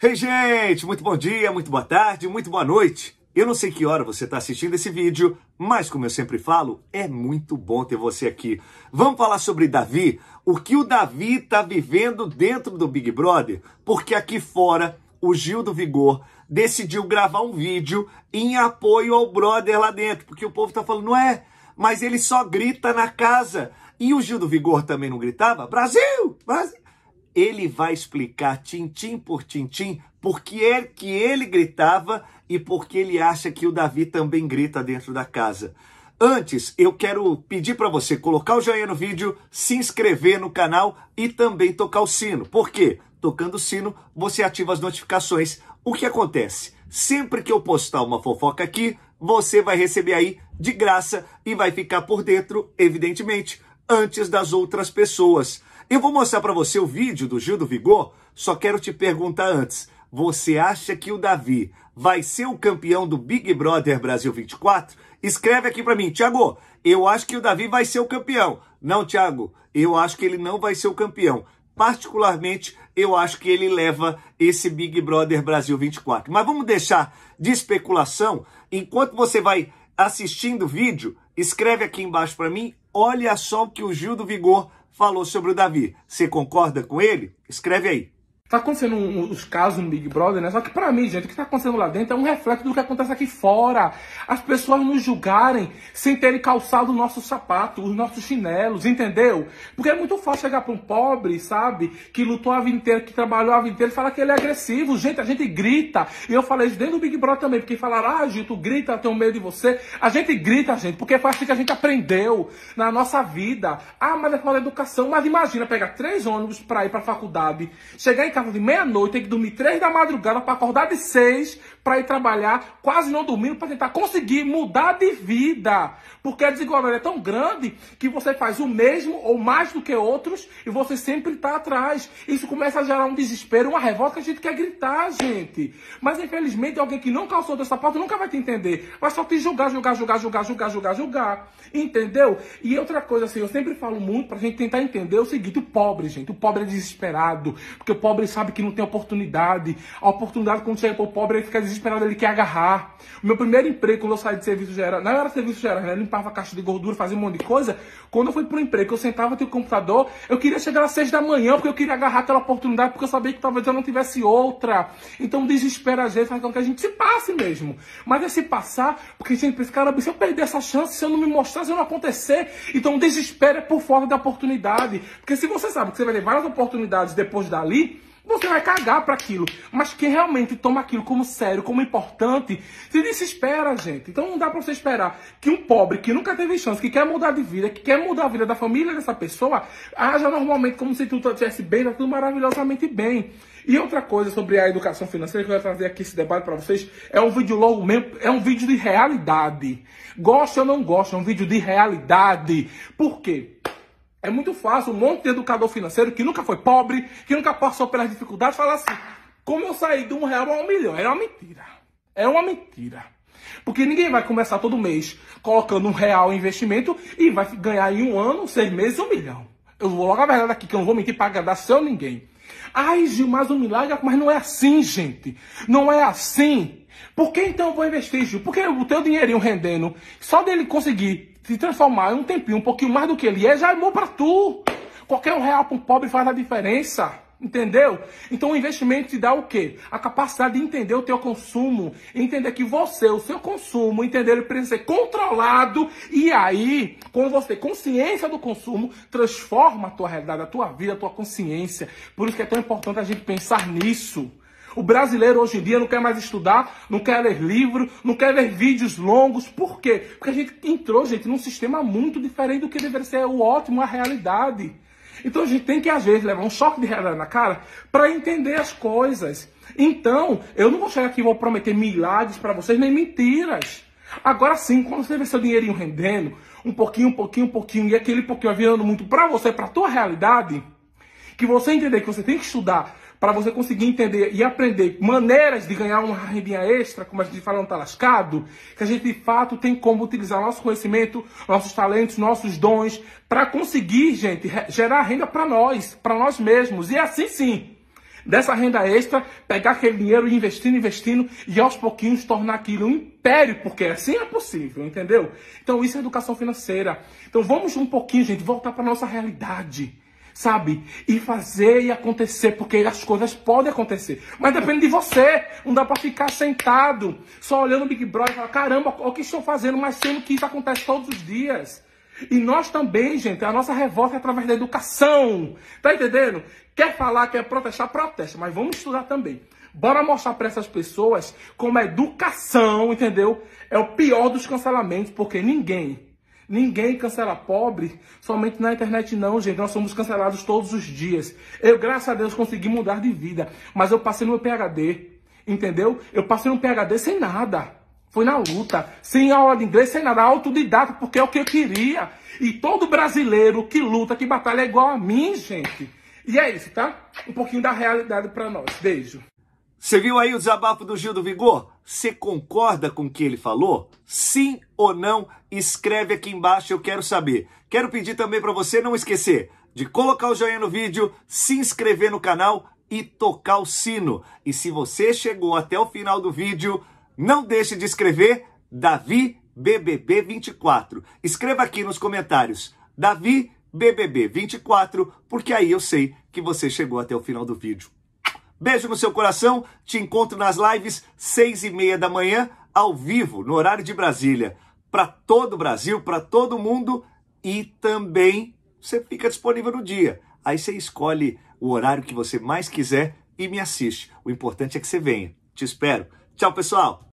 Ei, hey, gente! Muito bom dia, muito boa tarde, muito boa noite! Eu não sei que hora você está assistindo esse vídeo, mas como eu sempre falo, é muito bom ter você aqui. Vamos falar sobre Davi, o que o Davi está vivendo dentro do Big Brother, porque aqui fora o Gil do Vigor decidiu gravar um vídeo em apoio ao brother lá dentro, porque o povo está falando, não é, mas ele só grita na casa. E o Gil do Vigor também não gritava? Brasil! Brasil! ele vai explicar tintim por tintim por que é que ele gritava e por que ele acha que o Davi também grita dentro da casa. Antes, eu quero pedir para você colocar o joinha no vídeo, se inscrever no canal e também tocar o sino. Por quê? Tocando o sino, você ativa as notificações. O que acontece? Sempre que eu postar uma fofoca aqui, você vai receber aí de graça e vai ficar por dentro, evidentemente, antes das outras pessoas. Eu vou mostrar para você o vídeo do Gil do Vigor, só quero te perguntar antes. Você acha que o Davi vai ser o campeão do Big Brother Brasil 24? Escreve aqui para mim, Thiago. Eu acho que o Davi vai ser o campeão. Não, Thiago, eu acho que ele não vai ser o campeão. Particularmente, eu acho que ele leva esse Big Brother Brasil 24. Mas vamos deixar de especulação. Enquanto você vai assistindo o vídeo, escreve aqui embaixo para mim. Olha só o que o Gil do Vigor falou sobre o Davi. Você concorda com ele? Escreve aí. Tá acontecendo um, os casos no Big Brother, né? Só que pra mim, gente, o que tá acontecendo lá dentro é um reflexo do que acontece aqui fora. As pessoas nos julgarem sem terem calçado o nosso sapato, os nossos chinelos, entendeu? Porque é muito fácil chegar pra um pobre, sabe? Que lutou a vida inteira, que trabalhou a vida inteira e falar que ele é agressivo. Gente, a gente grita. E eu falei isso dentro do Big Brother também, porque falaram, ah, Gil, tu grita, eu tenho medo de você. A gente grita, gente, porque foi assim que a gente aprendeu na nossa vida. Ah, mas é falta educação. Mas imagina pegar três ônibus pra ir pra faculdade, chegar em casa casa de meia-noite, tem que dormir três da madrugada para acordar de seis para ir trabalhar, quase não dormindo, para tentar conseguir mudar de vida. Porque a desigualdade é tão grande que você faz o mesmo ou mais do que outros e você sempre está atrás. Isso começa a gerar um desespero, uma revolta que a gente quer gritar, gente. Mas infelizmente alguém que não calçou dessa pauta nunca vai te entender. Vai só te julgar, julgar, julgar, julgar, julgar, julgar, julgar. Entendeu? E outra coisa, assim, eu sempre falo muito para a gente tentar entender o seguinte: o pobre, gente, o pobre é desesperado. Porque o pobre sabe que não tem oportunidade. A oportunidade, quando chega para o pobre, ele fica desesperado, ele quer agarrar. O meu primeiro emprego, quando eu saí de serviço geral, não era serviço geral, né? limpava a caixa de gordura, fazia um monte de coisa. Quando eu fui para o emprego, eu sentava no computador, eu queria chegar às seis da manhã, porque eu queria agarrar aquela oportunidade, porque eu sabia que talvez eu não tivesse outra. Então, desespera a gente, faz com que a gente se passe mesmo. Mas é se passar, porque a gente pensa, cara, se eu perder essa chance, se eu não me mostrar, se eu não acontecer, então desespera é por fora da oportunidade. Porque se você sabe que você vai ter várias oportunidades depois dali, você vai cagar para aquilo. Mas quem realmente toma aquilo como sério, como importante, se desespera, gente. Então não dá para você esperar que um pobre que nunca teve chance, que quer mudar de vida, que quer mudar a vida da família dessa pessoa, haja normalmente como se tudo estivesse bem, tá tudo maravilhosamente bem. E outra coisa sobre a educação financeira que eu vou trazer aqui esse debate para vocês é um vídeo logo mesmo, é um vídeo de realidade. Gosto ou não gosto, é um vídeo de realidade. Por quê? É muito fácil um monte de educador financeiro que nunca foi pobre, que nunca passou pelas dificuldades, falar assim: como eu saí de um real a um milhão? Era é uma mentira. é uma mentira. Porque ninguém vai começar todo mês colocando um real em investimento e vai ganhar em um ano, seis meses, um milhão. Eu vou logo a verdade aqui, que eu não vou mentir para agradar seu ninguém. Ai, Gil, mais um milagre, é- mas não é assim, gente. Não é assim. Por que então eu vou investir, Porque o teu dinheirinho rendendo, só dele conseguir se transformar em um tempinho, um pouquinho mais do que ele é, já é bom para tu. Qualquer um real para um pobre faz a diferença. Entendeu? Então o investimento te dá o quê? A capacidade de entender o teu consumo, entender que você, o seu consumo, entender ele precisa ser controlado e aí, com você, consciência do consumo, transforma a tua realidade, a tua vida, a tua consciência. Por isso que é tão importante a gente pensar nisso. O brasileiro hoje em dia não quer mais estudar, não quer ler livro, não quer ver vídeos longos. Por quê? Porque a gente entrou, gente, num sistema muito diferente do que deveria ser é o ótimo, a realidade. Então a gente tem que, às vezes, levar um choque de realidade na cara para entender as coisas. Então, eu não vou chegar aqui e vou prometer milagres para vocês, nem mentiras. Agora sim, quando você vê seu dinheirinho rendendo, um pouquinho, um pouquinho, um pouquinho, e aquele pouquinho virando muito para você, para a tua realidade, que você entender que você tem que estudar para você conseguir entender e aprender maneiras de ganhar uma rendinha extra, como a gente fala, não está lascado, que a gente de fato tem como utilizar nosso conhecimento, nossos talentos, nossos dons, para conseguir, gente, gerar renda para nós, para nós mesmos. E assim sim, dessa renda extra, pegar aquele dinheiro e investindo, investindo e aos pouquinhos tornar aquilo um império, porque assim é possível, entendeu? Então isso é educação financeira. Então vamos um pouquinho, gente, voltar para nossa realidade sabe? E fazer e acontecer, porque as coisas podem acontecer. Mas depende de você. Não dá para ficar sentado, só olhando o Big Brother e falar, caramba, o que estou fazendo? Mas sendo que isso acontece todos os dias. E nós também, gente, a nossa revolta é através da educação. Tá entendendo? Quer falar, quer protestar, protesta, mas vamos estudar também. Bora mostrar para essas pessoas como a educação, entendeu? É o pior dos cancelamentos, porque ninguém Ninguém cancela pobre somente na internet, não, gente. Nós somos cancelados todos os dias. Eu, graças a Deus, consegui mudar de vida, mas eu passei no PHD, entendeu? Eu passei no PHD sem nada. Foi na luta, sem aula de inglês, sem nada, autodidata, porque é o que eu queria. E todo brasileiro que luta, que batalha é igual a mim, gente. E é isso, tá? Um pouquinho da realidade para nós. Beijo. Você viu aí o desabafo do Gil do Vigor? Você concorda com o que ele falou? Sim ou não? Escreve aqui embaixo, eu quero saber. Quero pedir também para você não esquecer de colocar o joinha no vídeo, se inscrever no canal e tocar o sino. E se você chegou até o final do vídeo, não deixe de escrever Davi BBB 24. Escreva aqui nos comentários Davi BBB 24, porque aí eu sei que você chegou até o final do vídeo. Beijo no seu coração, te encontro nas lives seis e meia da manhã, ao vivo, no horário de Brasília, para todo o Brasil, para todo mundo e também você fica disponível no dia. Aí você escolhe o horário que você mais quiser e me assiste. O importante é que você venha. Te espero. Tchau, pessoal!